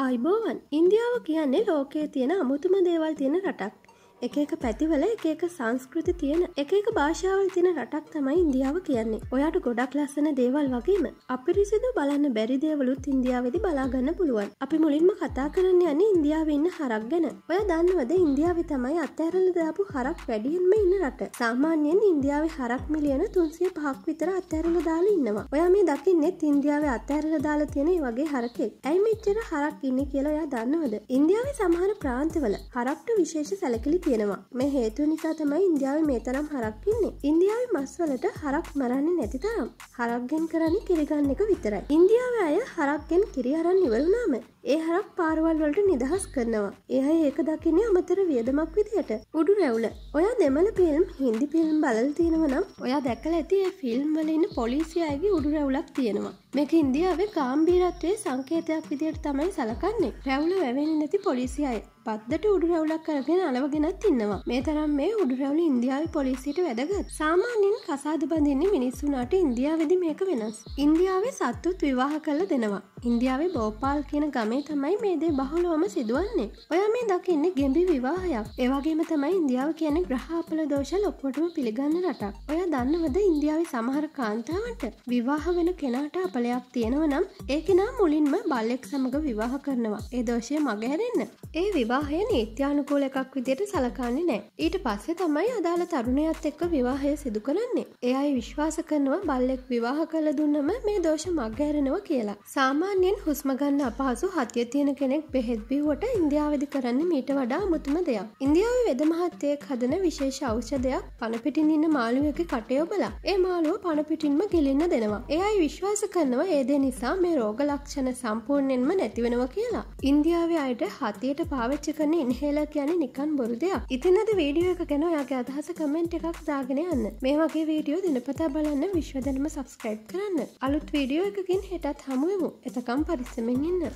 ආයිබෝවන් ඉන්දියාව කියන්නේ ලෝකයේ තියෙන අමුතුම දේවල් තියෙන රටක්. එක එක පැතිවල එක එක සංස්කෘති තියෙන එක එක භාෂාවල් තින රටක් තමයි ඉන්දියාව කියන්නේ ඔයාට ගොඩක් ලස්සන දේවල් වගේම අපිරිසිදු බලන්න බැරි දේවලුත් ඉන්දියාවෙදි බලාගන්න පුළුවන් අපි මුලින්ම කතා කරන්න යන ඉන්දියාව ඉන්න හරක් ගැන ඔය දන්නවද ඉන්දියාව තමයි අත්ඇරල දාපු හරක් වැඩියෙන්ම ඉන්න රට සාමාන්‍යයෙන් ඉන්දියාවේ හරක් මිලියන තුන්සිය පහක් විතර අත්ඇරල දාලා ඉන්නවා ඔයා මේ දකින්නෙත් ඉන්දියාවේ අත්ඇරල දාලා තියෙන වගේ හරකෙක් ඇයි මෙච්චර හරක් ඉන්න කියලා ඔයා දන්නවද ඉන්දියාවේ සමහර ප්‍රාන්තවල හරක්ට විශේෂ සැලකිලි තියෙනවා මේ හේතුව නිසා තමයි ඉන්දියාව මේ තරම් හරක් ඉන්නේ ඉන්දියාව මස්වලට හරක් මරන්නේ නැති තරම් හරක්ගෙන් කරන්නේ කිරිගන්න එක විතරයි ඉන්දියාව අය හරක්ගෙන් කිරි අරන් ඉවරුනාම ඒ හරක් පාරවල් වලට නිදහස් කරනවා එහයි ඒක දකින්නේ අමතර වියදමක් විදියට උඩු රැවුල ඔයා දෙමළ පිල්ම් හින්දි පිල්ම් බලල් තියෙනවනම් ඔයා දැකල ඇති ඒ ෆිල්ම් වලන්න පොලිසියගේ උඩු රැවුලක් තියෙනවා මේක ඉන්දියාවේ ගාම්බීරත්වයේ සංකේතයක් විදියට තමයි සලකන්නේ රැවුල වැවෙන නැති පොලිසි අය පද්දට උඩු රැවුලක් කරගෙන අලවගෙනත් ඉන්නවා මේ තරම් මේ උඩු රැවුල ඉන්දියාව පොලිසිට වැදගත් සාමාන්‍යයෙන් කසාද බඳන්නේ මිනිස්සුනාට ඉන්දියාවද මේක වෙනස් ඉන්දියාවේ සත්තුත් විවාහ කළ දෙනවා ඉන්දියාවේ බෝපාල් කියන ගමේ තමයි මේ දේ බහුලවම සිදුවන්නේ ඔයා මේ දකින්නේ ගෙඹි විවාහයක් ඒවගේම තමයි ඉන්දියාව කියන ග්‍රහාපල දෝෂ ලොක්කොටම පිළිගන්න රටක් ඔයා දන්නවද ඉන්දියාවේ සමහර කාන්තාවට විවාහ වෙන කෙනාට අප කුපලයක් තියෙනවනම් ඒකෙනා මුලින්ම බල්ලෙක් සමඟ විවාහ කරනවා ඒ දෝෂය මගහැරෙන්න. ඒ විවාහය නීත්‍යානුකූල එකක් විදියට සලකාන්නේ නෑ. ඊට පස්සේ තමයි අදාළ තරුණයත් එක්ක විවාහය සිදු කරන්නේ. ඒ අයි විශ්වාස කරනවා බල්ලෙක් විවාහ කළ දුන්නම මේ දෝෂ මගහැරෙනවා කියලා. සාමාන්‍යයෙන් හුස්මගන්න අපහසු හතිය තියෙන කෙනෙක් බෙහෙත්බිවට ඉන්දියාවදි කරන්න මීට වඩා අමුතුම දෙයක්. ඉන්දියාව වෙද මහත්තයෙක් හදන විශේෂ ෞෂධයක් පනපිටින් ඉන්න මාළුවක කටයෝබලා ඒ මාළුව පනපිටින්ම ගිලින්න දෙනවා. එයයි විශ්වාස කරන දන්නවා ඒදේ නිසා මේ රෝග ලක්ෂණ සම්පූර්ණයෙන්ම නැතිවෙනව කියලා. ඉන්දියාවේ අයට හතියට පාවිච්චි කරන ඉන්හේල කියන නිකන් බොරු දෙයක් ඉතිනද වීඩියෝ එක ගැන ඔයාගේ අදහස කමෙන්ට් එකක් දාගෙන යන්න මේ වගේ වීඩියෝ දිනපතා බලන්න විශ්වදනම සබස්ක්‍රයිබ් කරන්න අලුත් වීඩියෝ එකකින් හෙටත් හමුවමු එතකම් පරිස්සමෙන් ඉන්න.